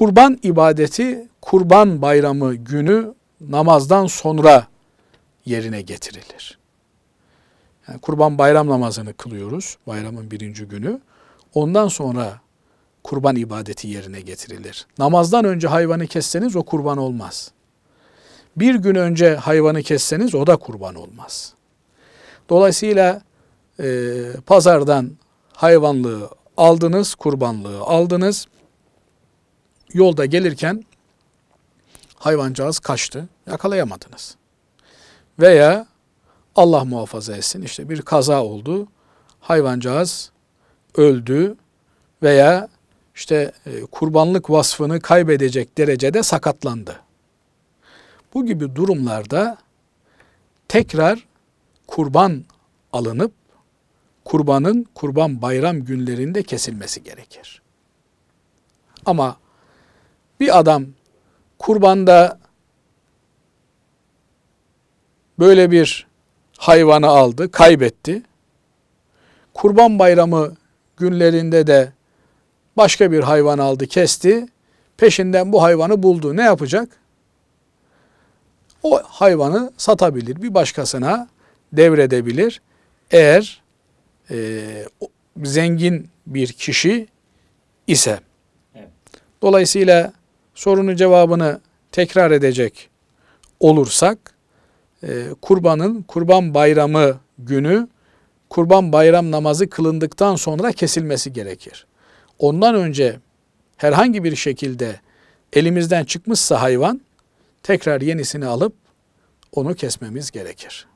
Kurban ibadeti kurban bayramı günü namazdan sonra yerine getirilir. Yani kurban bayram namazını kılıyoruz bayramın birinci günü. Ondan sonra kurban ibadeti yerine getirilir. Namazdan önce hayvanı kesseniz o kurban olmaz. Bir gün önce hayvanı kesseniz o da kurban olmaz. Dolayısıyla e, pazardan hayvanlığı aldınız, kurbanlığı aldınız yolda gelirken hayvancağız kaçtı. Yakalayamadınız. Veya Allah muhafaza etsin işte bir kaza oldu. Hayvancağız öldü veya işte e, kurbanlık vasfını kaybedecek derecede sakatlandı. Bu gibi durumlarda tekrar kurban alınıp kurbanın kurban bayram günlerinde kesilmesi gerekir. Ama bir adam kurbanda böyle bir hayvanı aldı, kaybetti. Kurban bayramı günlerinde de başka bir hayvan aldı, kesti. Peşinden bu hayvanı buldu. Ne yapacak? O hayvanı satabilir, bir başkasına devredebilir. Eğer e, zengin bir kişi ise. Evet. Dolayısıyla sorunun cevabını tekrar edecek olursak e, kurbanın kurban bayramı günü kurban bayram namazı kılındıktan sonra kesilmesi gerekir. Ondan önce herhangi bir şekilde elimizden çıkmışsa hayvan tekrar yenisini alıp onu kesmemiz gerekir.